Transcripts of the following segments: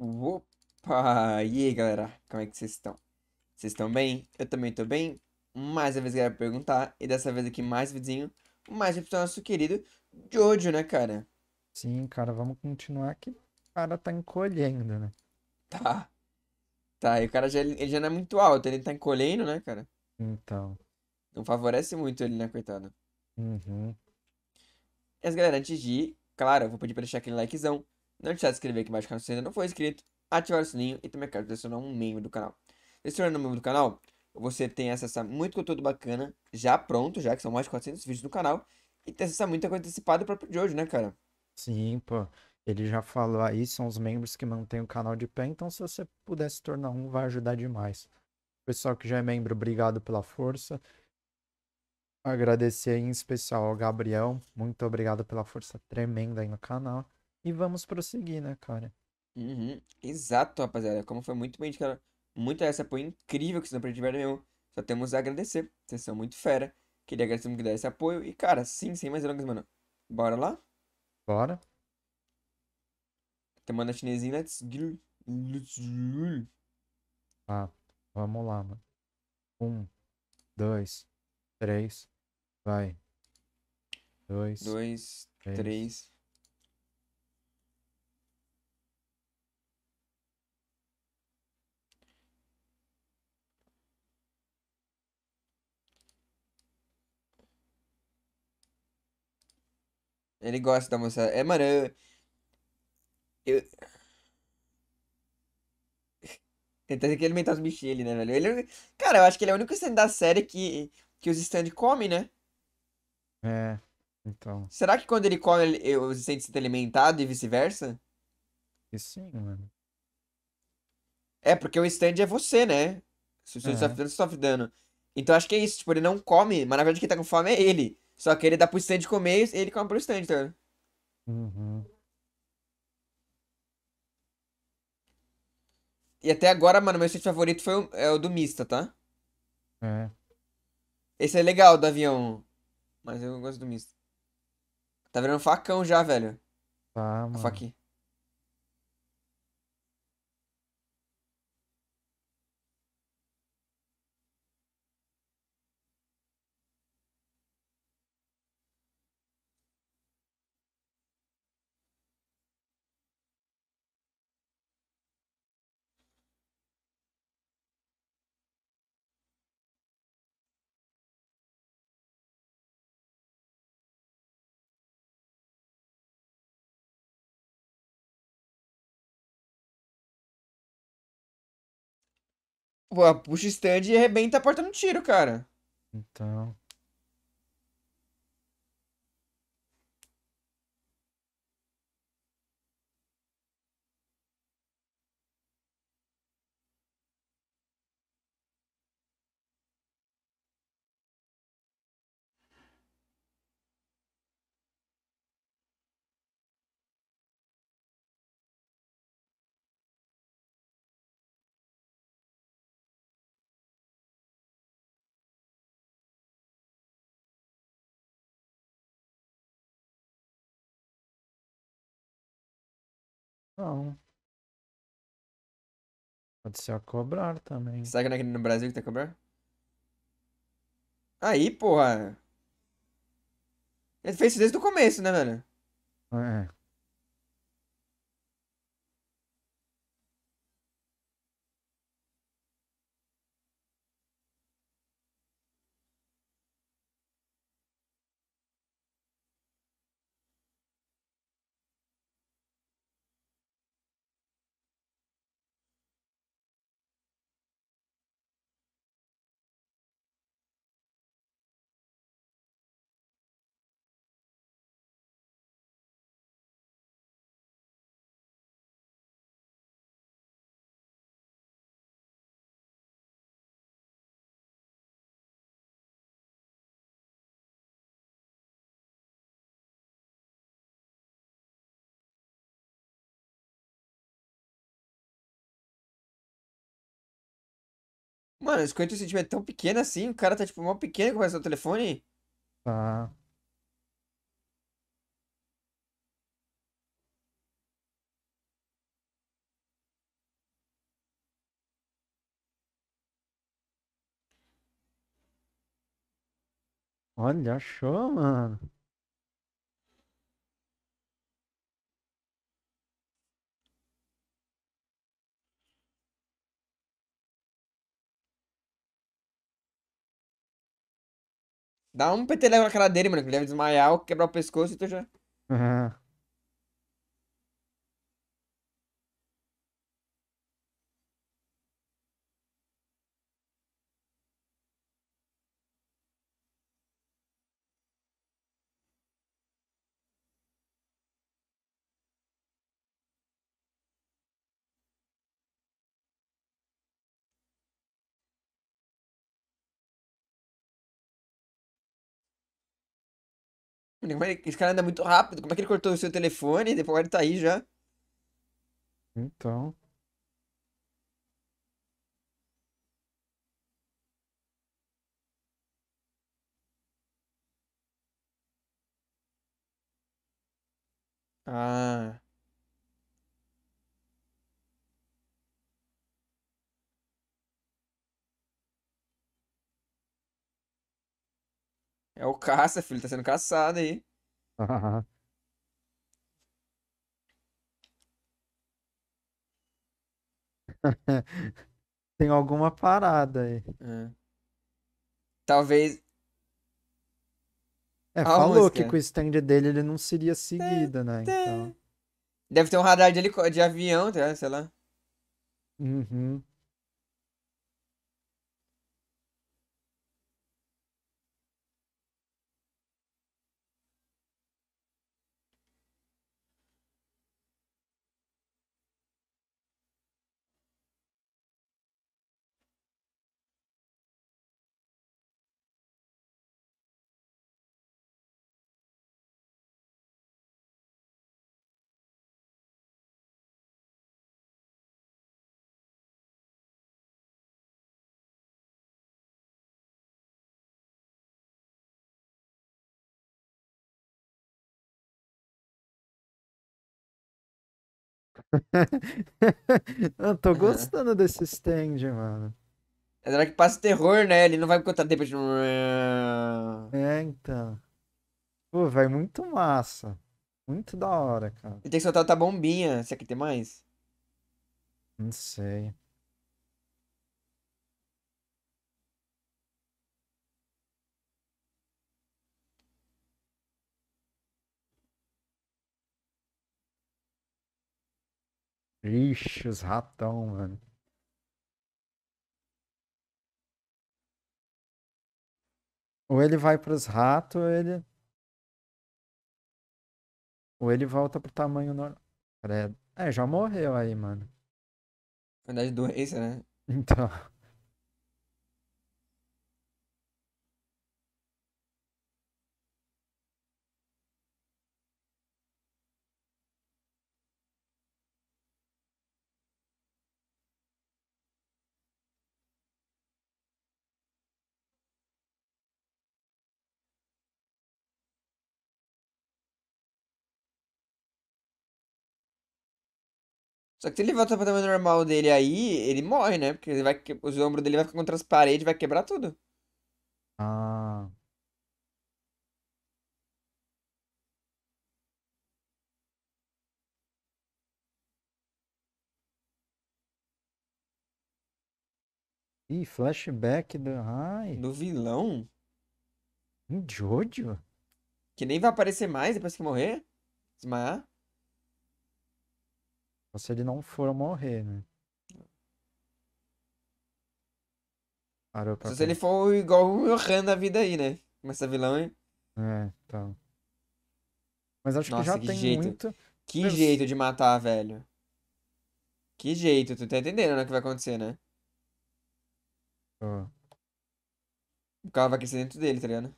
Opa! E aí, galera? Como é que vocês estão? Vocês estão bem? Eu também estou bem. Mais uma vez, galera, perguntar. E dessa vez aqui, mais vizinho, Mais um episódio nosso querido Jojo, né, cara? Sim, cara. Vamos continuar que o cara tá encolhendo, né? Tá. Tá, e o cara já, ele já não é muito alto. Ele tá encolhendo, né, cara? Então. Não favorece muito ele, né, coitado? Uhum. Mas, galera, antes de ir, claro, eu vou pedir pra deixar aquele likezão não deixe de se inscrever aqui embaixo caso você ainda não for inscrito, ativar o sininho e também quero adicionar um membro do canal. Selecionando um membro do canal, você tem acesso a muito conteúdo bacana, já pronto, já que são mais de 400 vídeos no canal, e tem acesso a muita coisa antecipada próprio de hoje, né, cara? Sim, pô. Ele já falou aí, são os membros que mantêm o canal de pé, então se você puder se tornar um, vai ajudar demais. Pessoal que já é membro, obrigado pela força. Agradecer em especial ao Gabriel, muito obrigado pela força tremenda aí no canal e vamos prosseguir, né, cara? Uhum. Exato, rapaziada. Como foi muito bem cara muito essa apoio incrível que vocês não tiveram mesmo. Só temos a agradecer. Vocês são muito fera. Queria agradecer muito que esse apoio. E, cara, sim, sem mais longas, mano. Bora lá? Bora. Tomando a chinesinha, let's né? go. Let's go. Ah, vamos lá, mano. Um, dois, três, vai. Dois, dois três. três. Ele gosta da moça. É, mano, eu. Eu. Tentando que alimentar os bichinhos ali, né, velho? Ele... É cara, eu acho que ele é o único stand da série que, que os stand comem, né? É, então. Será que quando ele come, ele... os stand se alimentado e vice-versa? Isso sim, mano. É, porque o stand é você, né? Se você é. sofre tá dano, você sofre tá dano. Então acho que é isso, tipo, ele não come, mas na verdade quem tá com fome é ele. Só que ele dá pro stand comer e ele come pro stand, tá ligado? Uhum. E até agora, mano, meu stand favorito foi o, é o do Mista, tá? É. Esse é legal do avião. Mas eu gosto do Mista. Tá virando facão já, velho. Tá, mano. A faquinha. Pô, puxa o stand e arrebenta a porta no tiro, cara. Então. Não. Pode ser a cobrar também. Será tá que não é aqui no Brasil que tá que cobrar? Aí, porra. Ele fez isso desde o começo, né, velho? É. Mano, 50 centímetros é tão pequeno assim, o cara tá tipo mó pequeno com o telefone. Tá. Ah. Olha, show, mano. Dá um peteleco na cara dele, mano. Que ele deve desmaiar ou quebrar o pescoço e tu já. Uhum. Como é que... Esse cara anda muito rápido. Como é que ele cortou o seu telefone? Depois ele tá aí já. Então. Ah. É o caça, filho. Tá sendo caçado aí. Tem alguma parada aí. É. Talvez. É, a falou música. que com o stand dele ele não seria seguido, né? Então... Deve ter um radar de, helico... de avião, tá, sei lá. Uhum. eu tô gostando desse stand, mano. É hora que passa terror, né? Ele não vai contar depois de... É, então. Pô, velho, muito massa. Muito da hora, cara. E tem que soltar outra bombinha. Será que tem mais? Não sei. Ixi, os ratão, mano. Ou ele vai pros ratos, ou ele. Ou ele volta pro tamanho normal. É, já morreu aí, mano. Verdade, doença, né? Então. Só que se ele volta pro tamanho normal dele aí, ele morre, né? Porque ele vai, os ombros dele vai ficar contra as paredes, vai quebrar tudo. Ah. Ih, flashback do. Ai. Do vilão? Jojo? Que nem vai aparecer mais depois que morrer? Desmaiar? Só se ele não for morrer, né? Parou pra Só se ele for igual o Yohan da vida aí, né? Começa vilão, hein? É, então. Mas acho Nossa, que já que tem jeito. muito. Que Meu... jeito de matar, velho. Que jeito, tu tá entendendo né, o que vai acontecer, né? Oh. O carro vai crescer dentro dele, tá ligado?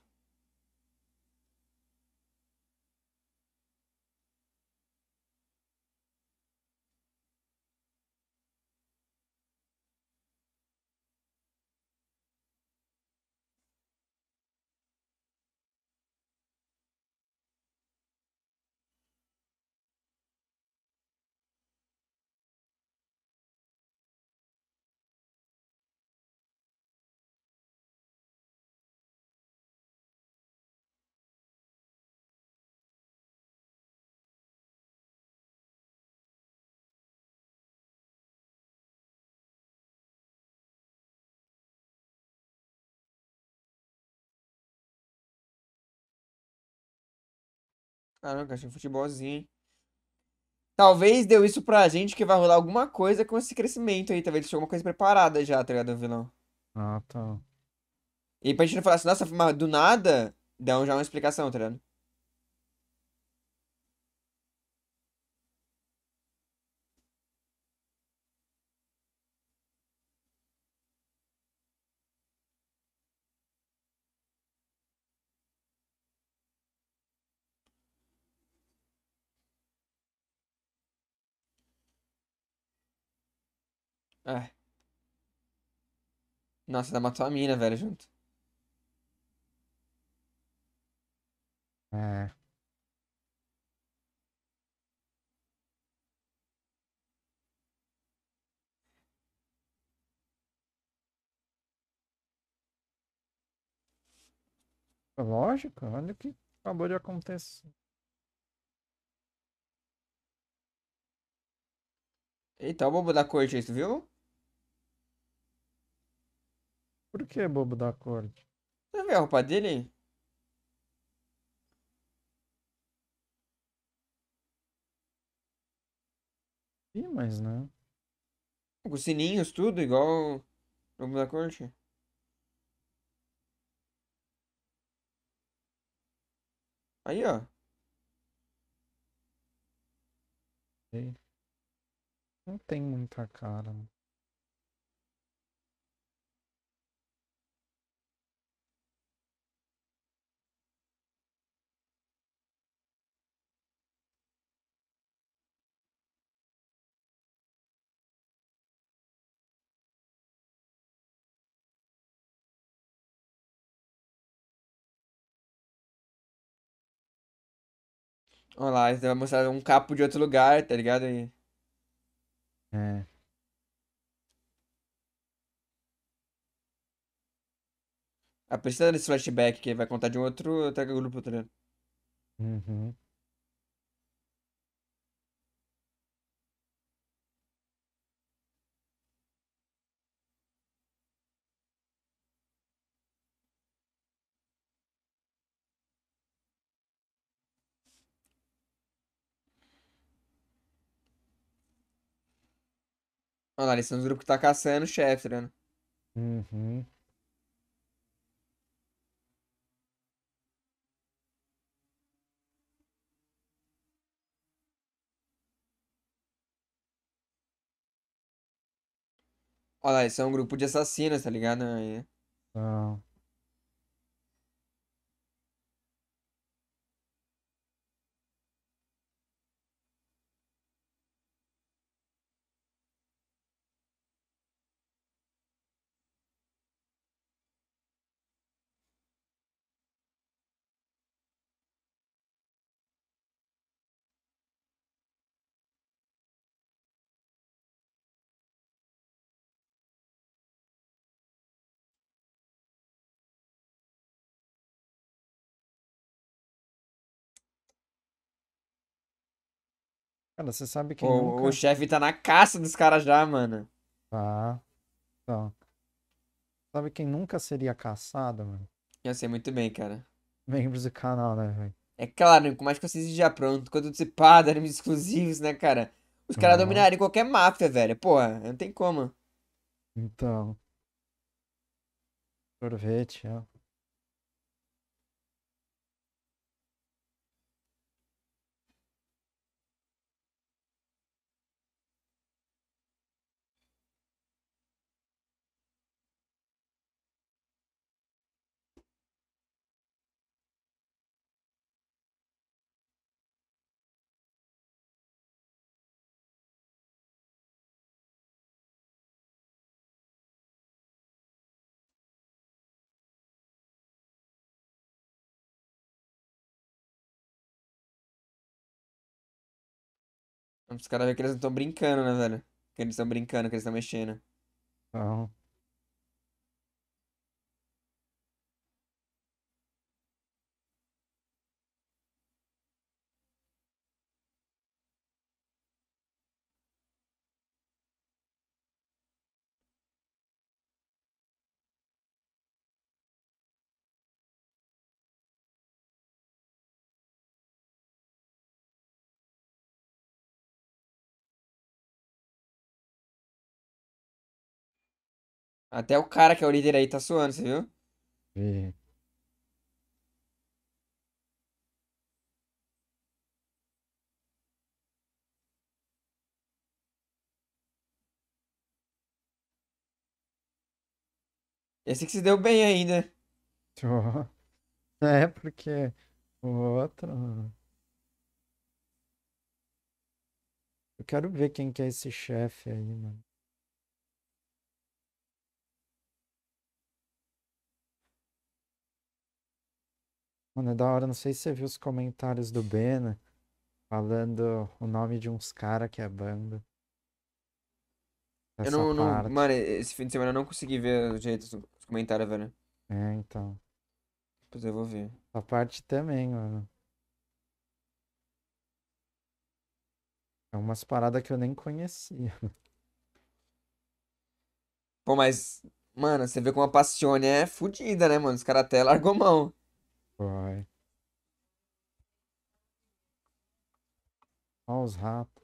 Caramba, achei um futebolzinho, hein? Talvez deu isso pra gente que vai rolar alguma coisa com esse crescimento aí. Talvez deixou alguma coisa preparada já, tá ligado, vilão? Ah, tá. E pra gente não falar assim, nossa, mas do nada, dá já uma explicação, tá ligado? É. Nossa, ainda matou a mina, velho, junto. É. Lógico, olha o que acabou de acontecer. Eita, o bobo da corte, tu viu? Por que bobo da corte? Você vê a roupa dele Ih, mas não. Com sininhos, tudo igual bobo da corte? Aí, ó. Não tem muita cara. Mano. Olha lá, você vai mostrar um capo de outro lugar, tá ligado? aí? É. Ah, precisa desse flashback que vai contar de um outro, outro grupo, tá ligado? Uhum. Olha, são nos grupos que tá caçando o chefe, né? Uhum. Olha lá, isso é um grupo de assassinos, tá ligado? Aí. Ah. Cara, você sabe que. O, nunca... o chefe tá na caça dos caras já, mano. Tá. Então. Sabe quem nunca seria caçado, mano? Eu sei muito bem, cara. Membros do canal, né, velho? É claro, né? por mais que vocês já pronto, quando antecipado, animes exclusivos, né, cara? Os caras uhum. dominariam qualquer máfia, velho. Porra, não tem como. Então. Sorvete, ó. Os caras veem que eles não estão brincando, né, velho? Que eles estão brincando, que eles estão mexendo. Não. Até o cara que é o líder aí tá suando, você viu? Vi. Esse que se deu bem ainda. Né? Tô. É, porque o outro. Eu quero ver quem que é esse chefe aí, mano. Mano, é da hora, não sei se você viu os comentários do Bena falando o nome de uns caras que é banda. Essa eu não, não, Mano, esse fim de semana eu não consegui ver o jeito os comentários, velho. É, então. depois eu vou ver. A parte também, mano. É umas paradas que eu nem conhecia. Pô, mas, mano, você vê como a Passione é fodida, né, mano? Os caras até a mão. cry. How's happy?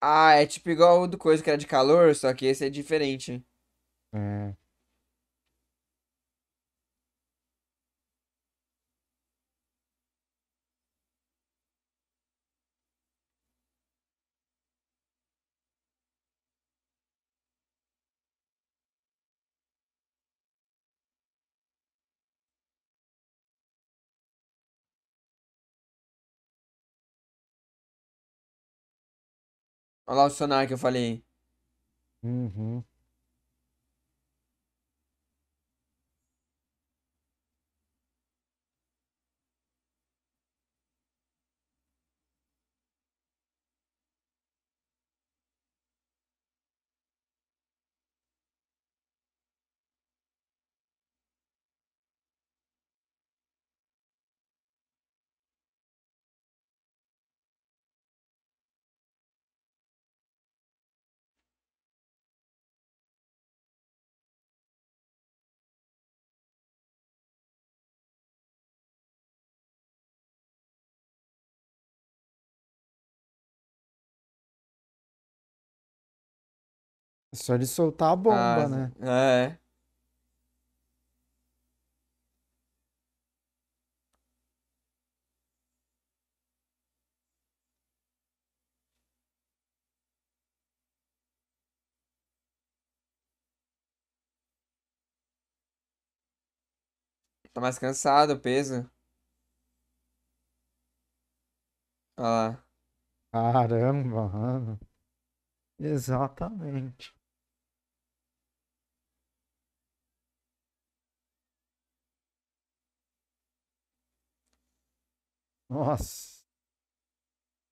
Ah, é tipo igual o do coisa que era de calor, só que esse é diferente. É. Olha lá o sonar que eu falei. Uhum. só de soltar a bomba, ah, né? É. Tá mais cansado o peso. Olha lá. Caramba, mano. Exatamente. Nossa.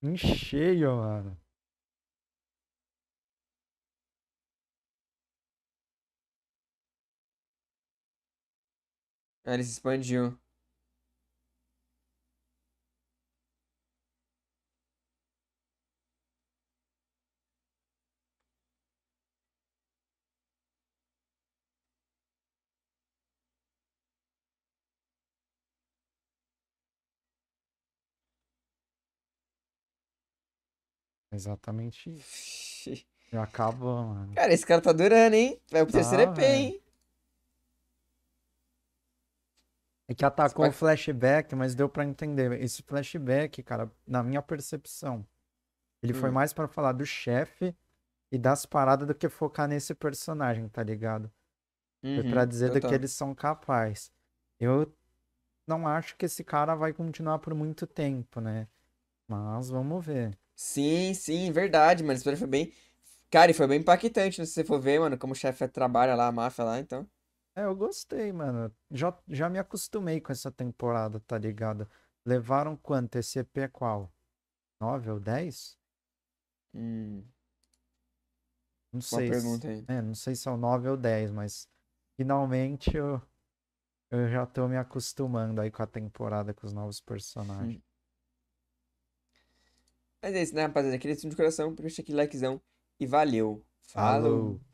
Em cheio, mano. Ah, ele se expandiu. Exatamente isso. Eu acabo, mano. Cara, esse cara tá durando, hein? Vai pro tá, terceiro EP, véio. hein? É que atacou o pode... flashback, mas deu para entender. Esse flashback, cara, na minha percepção, ele hum. foi mais para falar do chefe e das paradas do que focar nesse personagem, tá ligado? Uhum, foi pra uhum, dizer do que eles são capazes. Eu não acho que esse cara vai continuar por muito tempo, né? Mas vamos ver. Sim, sim, verdade, mano. Esse foi bem. Cara, e foi bem impactante, né? se você for ver, mano, como o chefe trabalha lá, a máfia lá, então. É, eu gostei, mano. Já, já me acostumei com essa temporada, tá ligado? Levaram quanto? Esse EP é qual? 9 ou 10? Hum. Não sei. Pergunta se... aí. É, não sei se são é 9 ou 10, mas finalmente eu, eu já tô me acostumando aí com a temporada, com os novos hum. personagens. Sim. Mas é isso, né, rapaziada? Queria de coração, deixa aquele likezão e valeu. Falou. Falou.